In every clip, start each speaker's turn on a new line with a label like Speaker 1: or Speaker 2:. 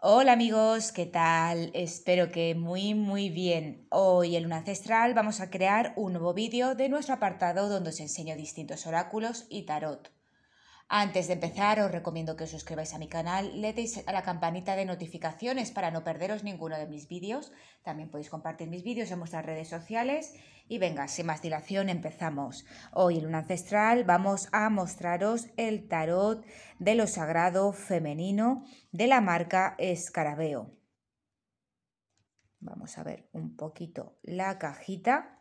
Speaker 1: Hola amigos, ¿qué tal? Espero que muy muy bien. Hoy en Luna Ancestral vamos a crear un nuevo vídeo de nuestro apartado donde os enseño distintos oráculos y tarot. Antes de empezar, os recomiendo que os suscribáis a mi canal, le deis a la campanita de notificaciones para no perderos ninguno de mis vídeos. También podéis compartir mis vídeos en vuestras redes sociales. Y venga, sin más dilación, empezamos. Hoy en Luna ancestral vamos a mostraros el tarot de lo sagrado femenino de la marca Escarabeo. Vamos a ver un poquito la cajita.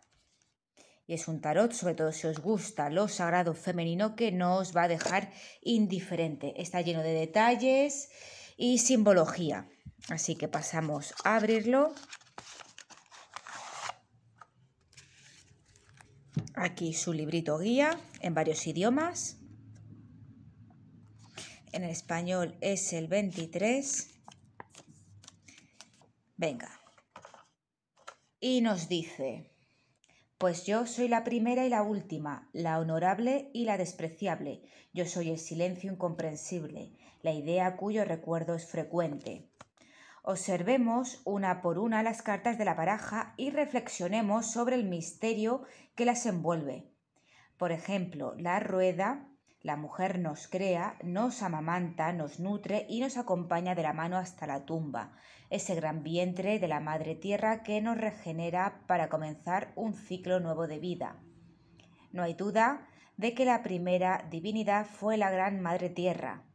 Speaker 1: Y es un tarot, sobre todo si os gusta lo sagrado femenino, que no os va a dejar indiferente. Está lleno de detalles y simbología. Así que pasamos a abrirlo. Aquí su librito guía en varios idiomas. En español es el 23. Venga. Y nos dice... Pues yo soy la primera y la última, la honorable y la despreciable. Yo soy el silencio incomprensible, la idea cuyo recuerdo es frecuente. Observemos una por una las cartas de la baraja y reflexionemos sobre el misterio que las envuelve. Por ejemplo, la rueda la mujer nos crea, nos amamanta, nos nutre y nos acompaña de la mano hasta la tumba, ese gran vientre de la madre tierra que nos regenera para comenzar un ciclo nuevo de vida. No hay duda de que la primera divinidad fue la gran madre tierra.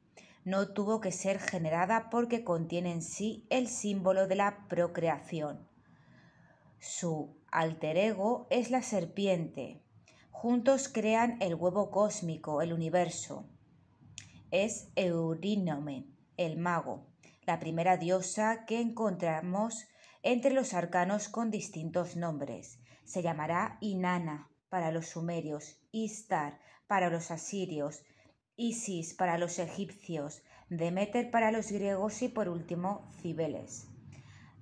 Speaker 1: No tuvo que ser generada porque contiene en sí el símbolo de la procreación. Su alter ego es la serpiente, Juntos crean el huevo cósmico, el universo. Es Eurínome, el mago, la primera diosa que encontramos entre los arcanos con distintos nombres. Se llamará Inanna para los sumerios, Istar para los asirios, Isis para los egipcios, Demeter para los griegos y por último Cibeles.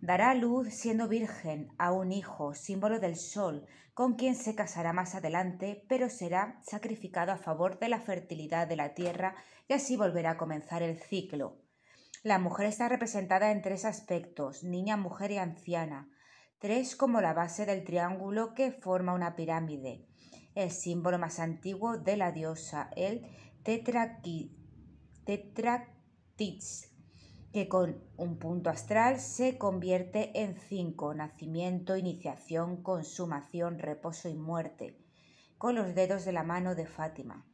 Speaker 1: Dará luz siendo virgen a un hijo, símbolo del sol, con quien se casará más adelante, pero será sacrificado a favor de la fertilidad de la tierra y así volverá a comenzar el ciclo. La mujer está representada en tres aspectos, niña, mujer y anciana, tres como la base del triángulo que forma una pirámide, el símbolo más antiguo de la diosa, el tetraquitz, que con un punto astral se convierte en cinco, nacimiento, iniciación, consumación, reposo y muerte, con los dedos de la mano de Fátima,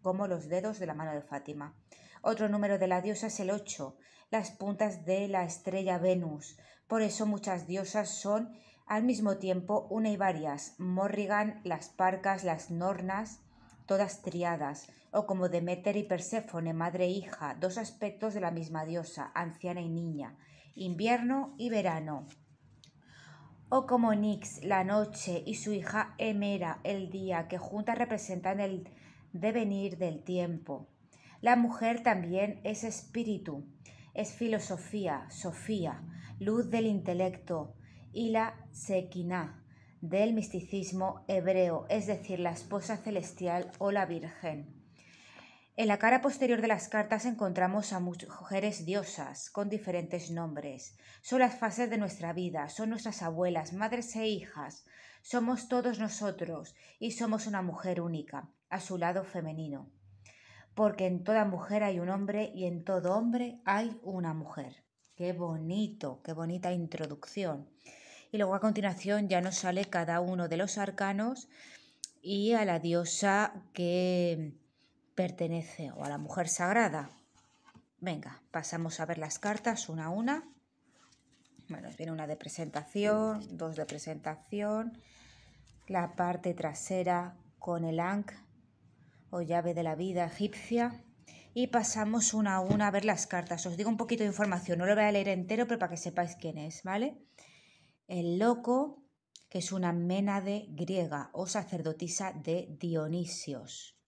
Speaker 1: como los dedos de la mano de Fátima. Otro número de la diosa es el ocho, las puntas de la estrella Venus. Por eso muchas diosas son al mismo tiempo una y varias, Morrigan, las parcas, las nornas, todas triadas, o como Demeter y Perséfone, madre e hija, dos aspectos de la misma diosa, anciana y niña, invierno y verano, o como Nix, la noche, y su hija Hemera, el día, que juntas representan el devenir del tiempo. La mujer también es espíritu, es filosofía, Sofía, luz del intelecto, y la Sequina del misticismo hebreo, es decir, la esposa celestial o la Virgen. En la cara posterior de las cartas encontramos a mujeres diosas con diferentes nombres. Son las fases de nuestra vida, son nuestras abuelas, madres e hijas. Somos todos nosotros y somos una mujer única, a su lado femenino. Porque en toda mujer hay un hombre y en todo hombre hay una mujer. Qué bonito, qué bonita introducción. Y luego a continuación ya nos sale cada uno de los arcanos y a la diosa que pertenece o a la mujer sagrada. Venga, pasamos a ver las cartas una a una. Bueno, viene una de presentación, dos de presentación, la parte trasera con el Ankh o llave de la vida egipcia. Y pasamos una a una a ver las cartas. Os digo un poquito de información, no lo voy a leer entero, pero para que sepáis quién es, ¿vale? El loco, que es una ménade griega o sacerdotisa de Dionisios.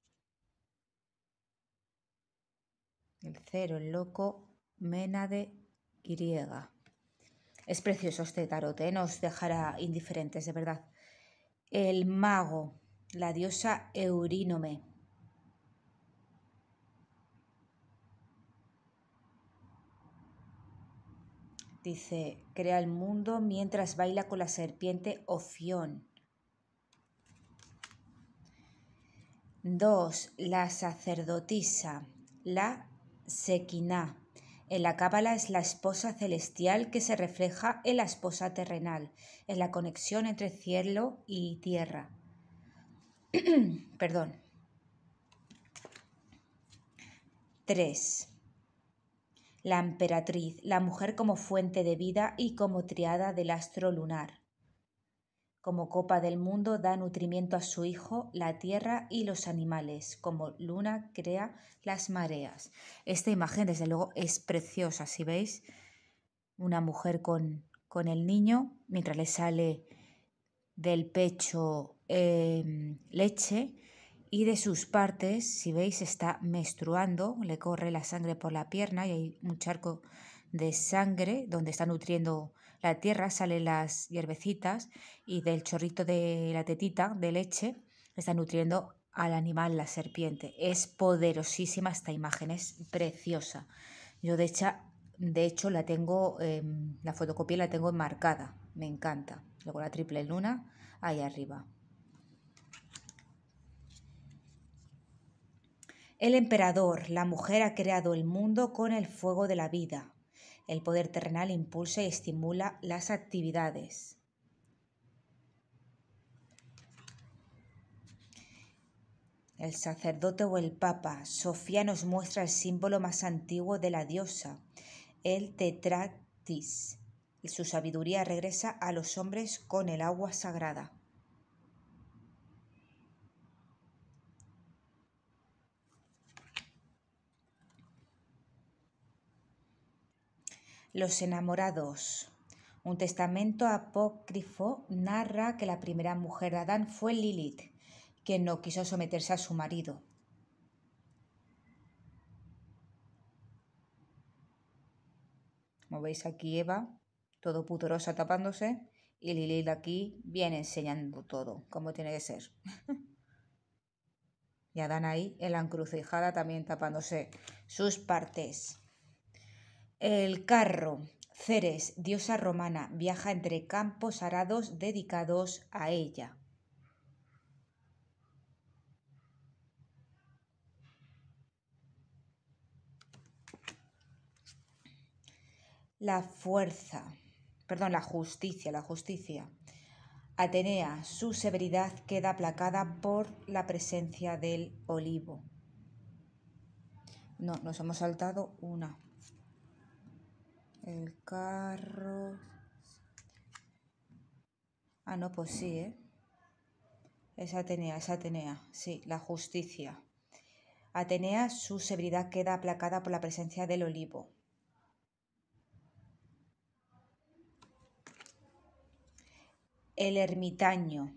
Speaker 1: el cero, el loco, de griega. Es precioso este tarot, ¿eh? dejará indiferentes, de verdad. El mago, la diosa Eurínome. Dice, crea el mundo mientras baila con la serpiente Ofión. Dos, la sacerdotisa, la Sekina. En la Cábala es la esposa celestial que se refleja en la esposa terrenal, en la conexión entre cielo y tierra. Perdón. 3. La emperatriz, la mujer como fuente de vida y como triada del astro lunar. Como copa del mundo da nutrimiento a su hijo, la tierra y los animales, como luna crea las mareas. Esta imagen, desde luego, es preciosa, si veis, una mujer con, con el niño, mientras le sale del pecho em, leche y de sus partes, si veis, está menstruando, le corre la sangre por la pierna y hay un charco de sangre donde está nutriendo la tierra, sale las hierbecitas y del chorrito de la tetita de leche está nutriendo al animal, la serpiente. Es poderosísima esta imagen, es preciosa. Yo de hecho, de hecho la tengo, em, la fotocopia la tengo enmarcada, me encanta. Luego la triple luna ahí arriba. El emperador, la mujer ha creado el mundo con el fuego de la vida. El poder terrenal impulsa y estimula las actividades. El sacerdote o el papa, Sofía nos muestra el símbolo más antiguo de la diosa, el tetratis. Su sabiduría regresa a los hombres con el agua sagrada. Los enamorados. Un testamento apócrifo narra que la primera mujer de Adán fue Lilith, que no quiso someterse a su marido. Como veis aquí Eva, todo pudorosa tapándose, y Lilith aquí viene enseñando todo, como tiene que ser. y Adán ahí en la encrucijada también tapándose sus partes. El carro, Ceres, diosa romana, viaja entre campos arados dedicados a ella. La fuerza, perdón, la justicia, la justicia. Atenea, su severidad queda aplacada por la presencia del olivo. No, nos hemos saltado una. El carro. Ah, no, pues sí, ¿eh? Es Atenea, es Atenea, sí, la justicia. Atenea, su severidad queda aplacada por la presencia del olivo. El ermitaño.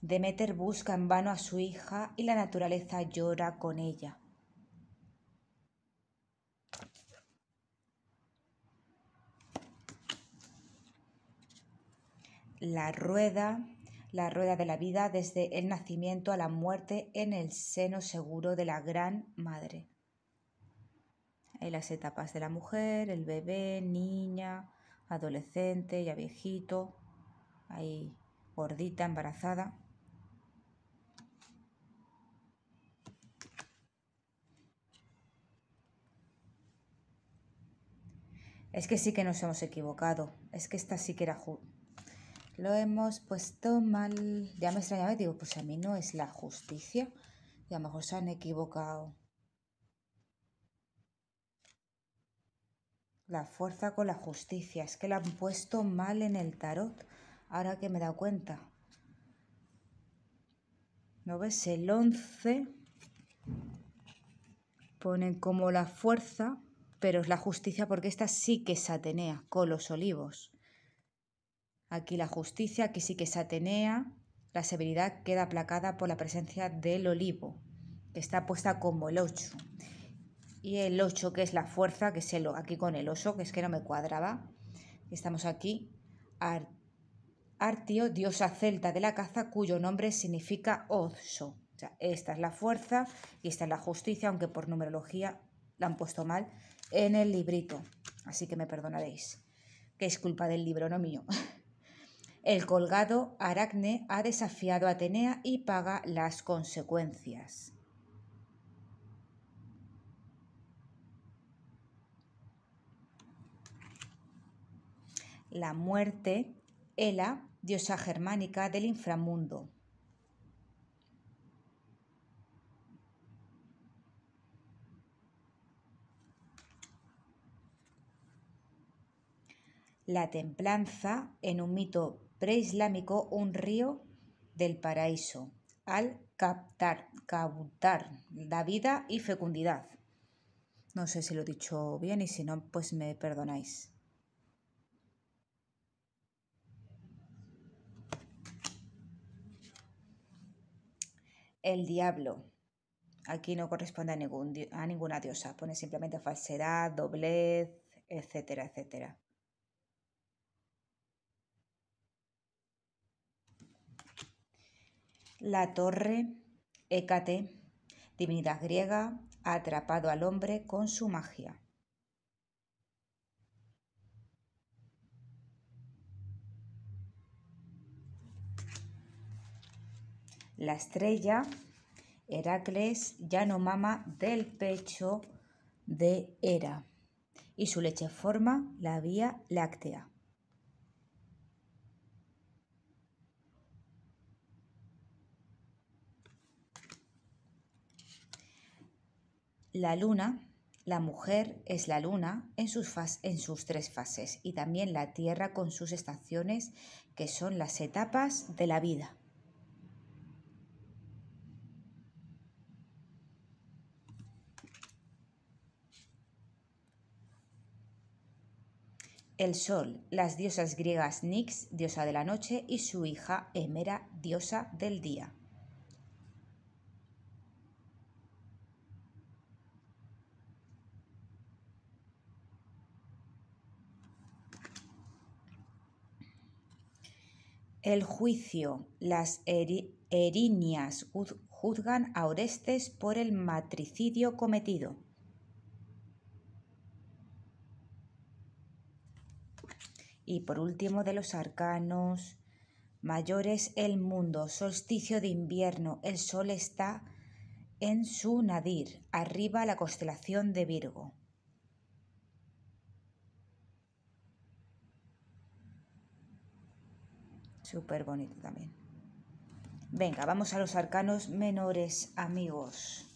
Speaker 1: Demeter busca en vano a su hija y la naturaleza llora con ella. la rueda, la rueda de la vida desde el nacimiento a la muerte en el seno seguro de la gran madre. Hay las etapas de la mujer, el bebé, niña, adolescente, ya viejito, ahí gordita, embarazada. Es que sí que nos hemos equivocado, es que esta sí que era lo hemos puesto mal. Ya me extrañaba y digo, pues a mí no es la justicia. Y a lo mejor se han equivocado. La fuerza con la justicia. Es que la han puesto mal en el tarot. Ahora que me he dado cuenta. ¿No ves? El 11 ponen como la fuerza, pero es la justicia porque esta sí que es Atenea, con los olivos. Aquí la justicia, que sí que se Atenea, la severidad queda aplacada por la presencia del olivo, que está puesta como el 8. Y el 8, que es la fuerza, que es el, aquí con el oso, que es que no me cuadraba. Estamos aquí. Artio, diosa celta de la caza, cuyo nombre significa oso. esta es la fuerza y esta es la justicia, aunque por numerología la han puesto mal en el librito. Así que me perdonaréis, que es culpa del libro, no mío. El colgado Aracne ha desafiado a Atenea y paga las consecuencias. La muerte, Ela, diosa germánica del inframundo. La templanza, en un mito preislámico un río del paraíso al captar, cautar la vida y fecundidad. No sé si lo he dicho bien y si no, pues me perdonáis. El diablo. Aquí no corresponde a, ningún, a ninguna diosa. Pone simplemente falsedad, doblez, etcétera, etcétera. La torre, Hécate, divinidad griega, ha atrapado al hombre con su magia. La estrella, Heracles, ya no mama del pecho de Hera, y su leche forma la vía láctea. La luna, la mujer es la luna en sus, tres fases y también la tierra con sus estaciones que son las etapas de la vida. El sol, las diosas griegas Nix, diosa de la noche, y su hija Hemera, diosa del día. el juicio. Las erinias juzgan a Orestes por el matricidio cometido. Y por último de los arcanos mayores, el mundo, solsticio de invierno, el sol está en su nadir, arriba la constelación de Virgo. Súper bonito también. Venga, vamos a los arcanos menores, amigos.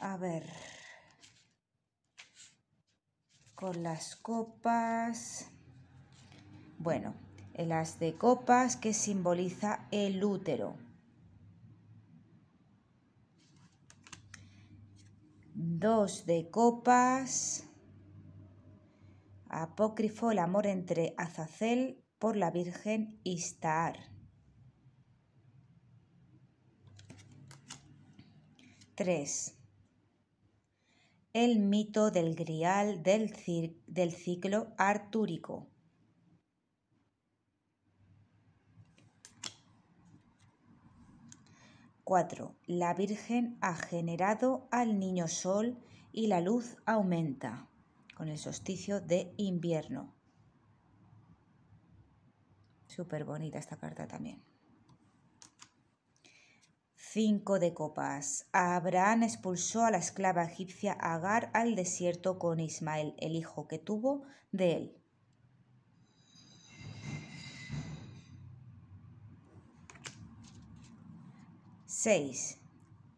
Speaker 1: A ver. Con las copas. Bueno, las de copas que simboliza el útero. Dos de copas Apócrifo el amor entre Azazel por la Virgen Istar 3. El mito del grial del, del ciclo artúrico. 4. La Virgen ha generado al niño sol y la luz aumenta con el solsticio de invierno. Súper bonita esta carta también. Cinco de copas. Abraham expulsó a la esclava egipcia Agar al desierto con Ismael, el hijo que tuvo de él. Seis.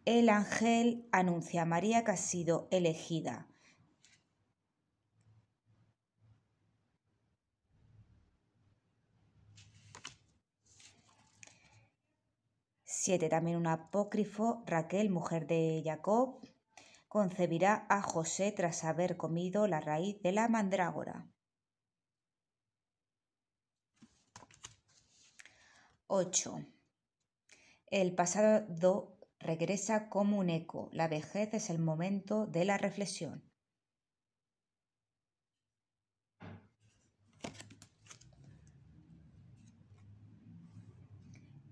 Speaker 1: El ángel anuncia a María que ha sido elegida. 7. También un apócrifo, Raquel, mujer de Jacob, concebirá a José tras haber comido la raíz de la mandrágora. 8. El pasado regresa como un eco. La vejez es el momento de la reflexión.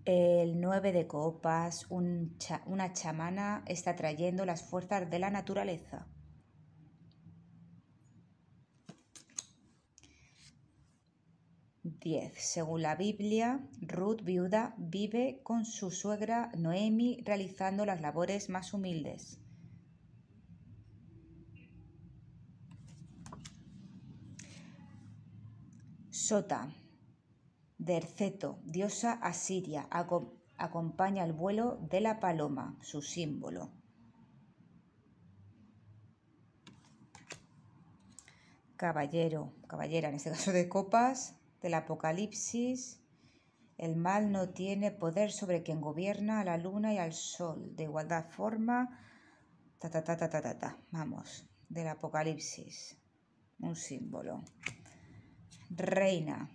Speaker 1: El 9 de copas, una chamana está trayendo las fuerzas de la naturaleza. 10. Según la Biblia, Ruth, viuda, vive con su suegra Noemi realizando las labores más humildes. Sota. Derceto, diosa asiria, acompaña el vuelo de la paloma, su símbolo. Caballero, caballera, en este caso de copas, del Apocalipsis, el mal no tiene poder sobre quien gobierna a la luna y al sol, de igualdad forma, ta ta ta ta ta ta, vamos, del Apocalipsis, un símbolo. Reina,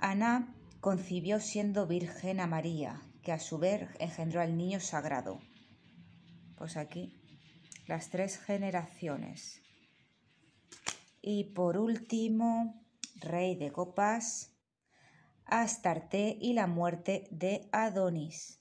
Speaker 1: Ana concibió siendo virgen a María, que a su vez engendró al niño sagrado. Pues aquí, las tres generaciones. Y por último, rey de copas, Astarte y la muerte de Adonis.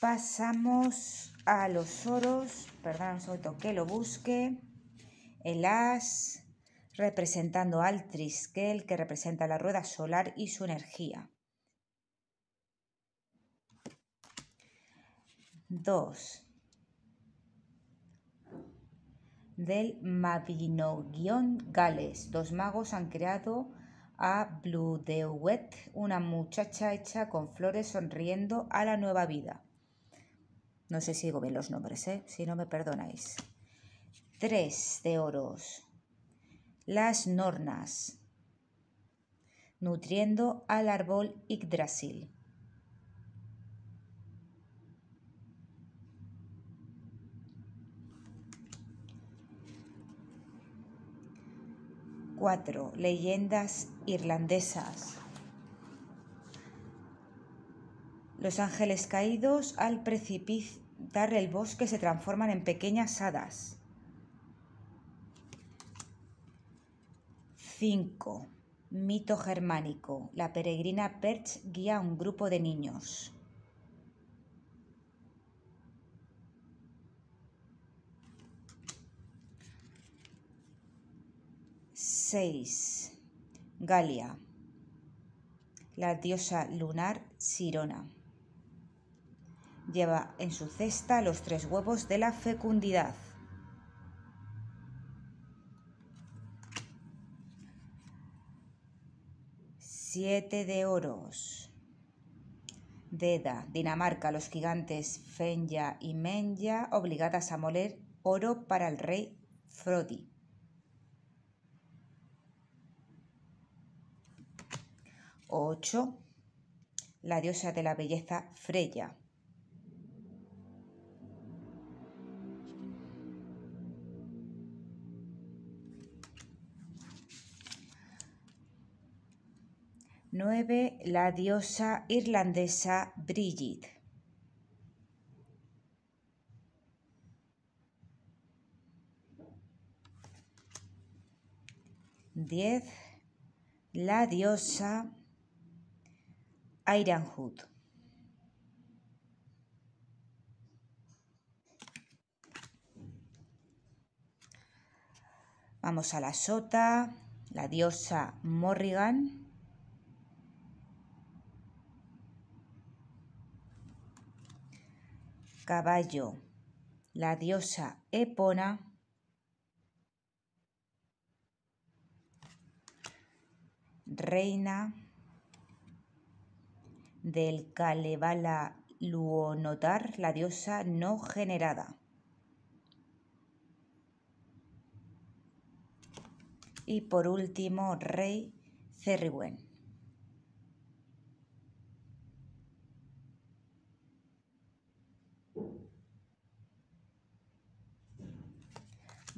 Speaker 1: Pasamos a los oros, perdón un segundo que lo busque. El as representando al triskel que representa la rueda solar y su energía. Dos, del Mavinogion Gales. Dos magos han creado a Blue una muchacha hecha con flores sonriendo a la nueva vida. No sé si digo bien los nombres, ¿eh? si no me perdonáis. Tres de oros. Las nornas. Nutriendo al árbol Yggdrasil. Cuatro. Leyendas irlandesas. Los ángeles caídos al precipitar el bosque se transforman en pequeñas hadas. 5. Mito germánico. La peregrina Perch guía a un grupo de niños. 6. Galia, la diosa lunar Sirona lleva en su cesta los tres huevos de la fecundidad. Siete de oros. Deda, Dinamarca, los gigantes Fenya y Menya, obligadas a moler oro para el rey Frodi. Ocho. La diosa de la belleza Freya, 9. La diosa irlandesa Brigid. 10 la diosa Ironhood. Vamos a la sota, la diosa Morrigan. caballo, la diosa Epona, reina del Kalevala Luonotar, la diosa no generada. Y por último, rey Cerriwen.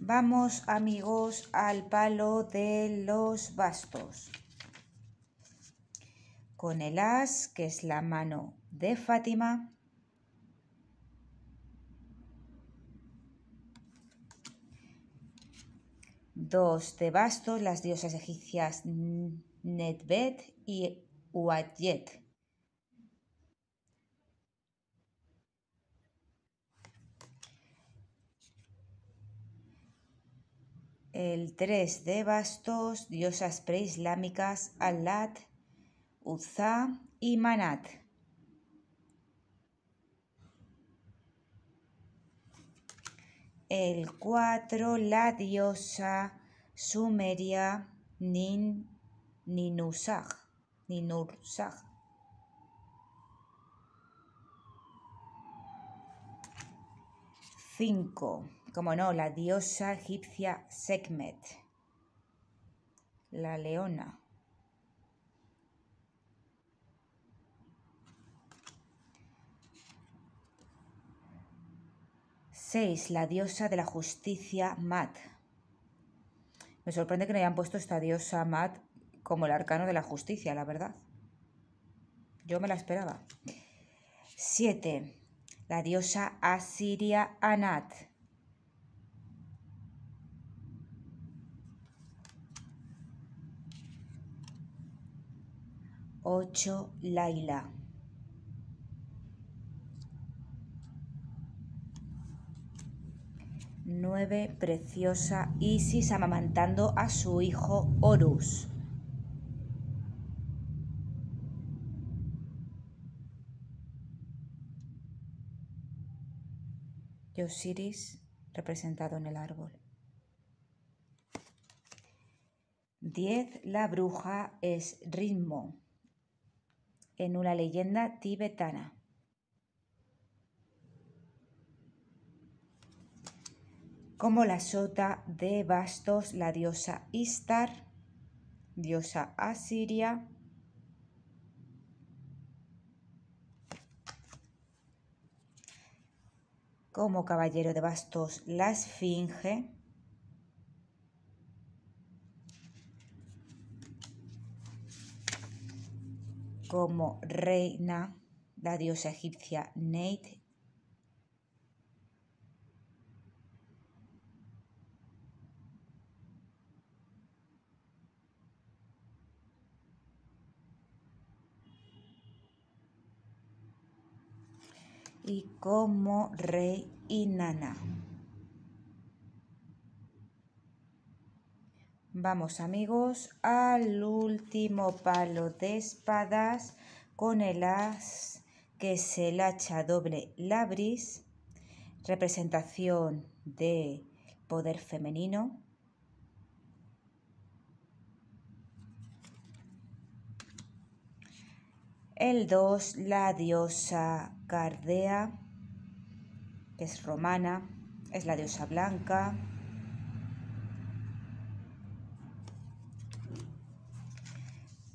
Speaker 1: Vamos amigos al palo de los bastos. Con el as, que es la mano de Fátima, dos de bastos, las diosas egipcias Netbet y Uadjet. el 3 de bastos, diosas preislámicas Alat, Uzzah y Manat. El 4, la diosa sumeria Nin, Ninusag, Ninursag. Cinco como no, la diosa egipcia Sekhmet, la leona. Seis, La diosa de la justicia Mat. Me sorprende que no hayan puesto esta diosa Mat como el arcano de la justicia, la verdad. Yo me la esperaba. Siete, La diosa asiria Anat. 8. Laila. Nueve, Preciosa Isis amamantando a su hijo Horus. Osiris representado en el árbol. 10. La bruja es ritmo en una leyenda tibetana. Como la sota de bastos, la diosa Istar, diosa asiria, como caballero de bastos, la esfinge, como reina la diosa egipcia Neit y como rey Inanna. Vamos amigos al último palo de espadas con el as que es el hacha doble labris, representación de poder femenino. El 2, la diosa Cardea, que es romana, es la diosa blanca.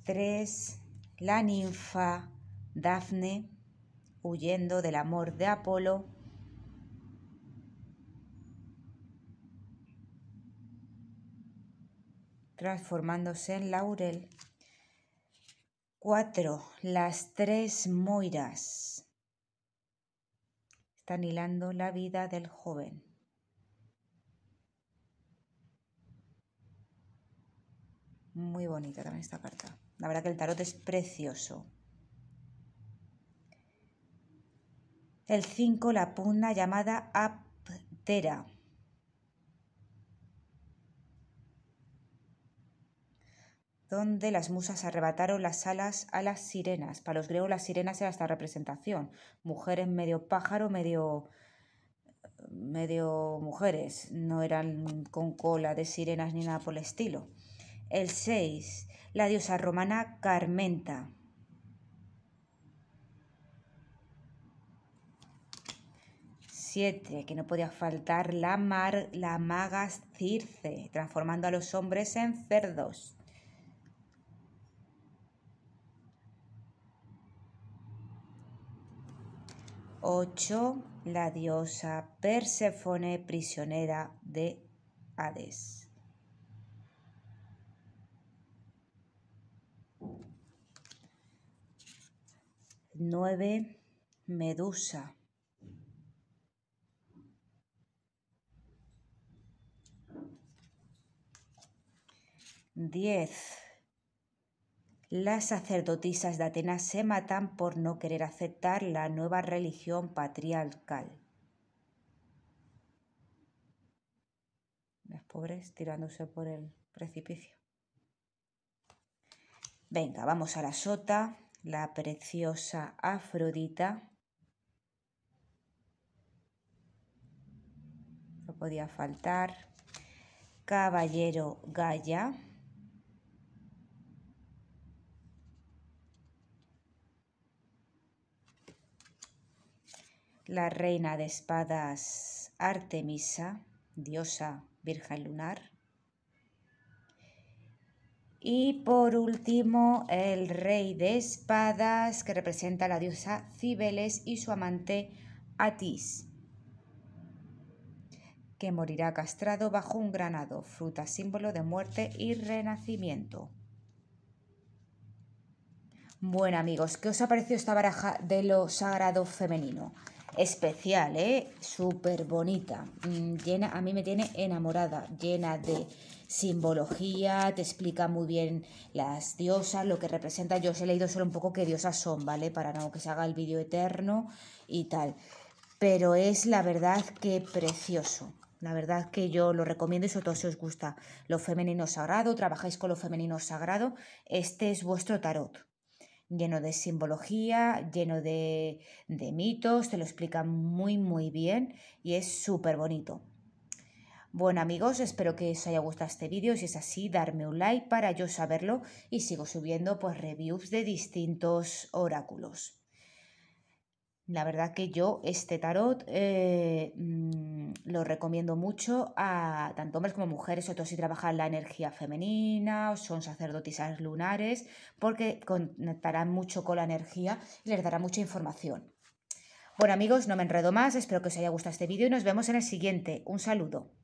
Speaker 1: 3. La ninfa Dafne huyendo del amor de Apolo. Transformándose en laurel. 4. Las tres Moiras. Están hilando la vida del joven. Muy bonita también esta carta. La verdad que el tarot es precioso. El 5, la pugna llamada Aptera. donde las musas arrebataron las alas a las sirenas. Para los griegos las sirenas era esta representación. Mujeres medio pájaro, medio, medio mujeres. No eran con cola de sirenas ni nada por el estilo. El 6. La diosa romana Carmenta. 7. que no podía faltar la, mar, la maga Circe, transformando a los hombres en cerdos. 8. La diosa Persefone, prisionera de Hades. 9. Medusa. 10. Las sacerdotisas de Atenas se matan por no querer aceptar la nueva religión patriarcal. Las pobres tirándose por el precipicio. Venga, vamos a la sota la preciosa Afrodita. No podía faltar. Caballero Gaia. La reina de espadas Artemisa, diosa virgen lunar. Y por último, el rey de espadas, que representa a la diosa Cibeles y su amante Atis, que morirá castrado bajo un granado, fruta símbolo de muerte y renacimiento. Bueno amigos, ¿qué os ha parecido esta baraja de lo sagrado femenino? Especial, ¿eh? Súper bonita. Mm, llena, a mí me tiene enamorada, llena de simbología, te explica muy bien las diosas, lo que representa. Yo os he leído solo un poco qué diosas son, ¿vale? Para no que se haga el vídeo eterno y tal. Pero es la verdad que precioso. La verdad que yo lo recomiendo y sobre todo si os gusta lo femenino sagrado, trabajáis con lo femenino sagrado, este es vuestro tarot lleno de simbología, lleno de, de mitos, te lo explica muy, muy bien y es súper bonito. Bueno amigos, espero que os haya gustado este vídeo, si es así darme un like para yo saberlo y sigo subiendo pues reviews de distintos oráculos. La verdad que yo este tarot eh, mm, lo recomiendo mucho a tanto hombres como mujeres, sobre todo si trabajan la energía femenina o son sacerdotisas lunares, porque conectarán mucho con la energía y les dará mucha información. Bueno amigos, no me enredo más, espero que os haya gustado este vídeo y nos vemos en el siguiente. Un saludo.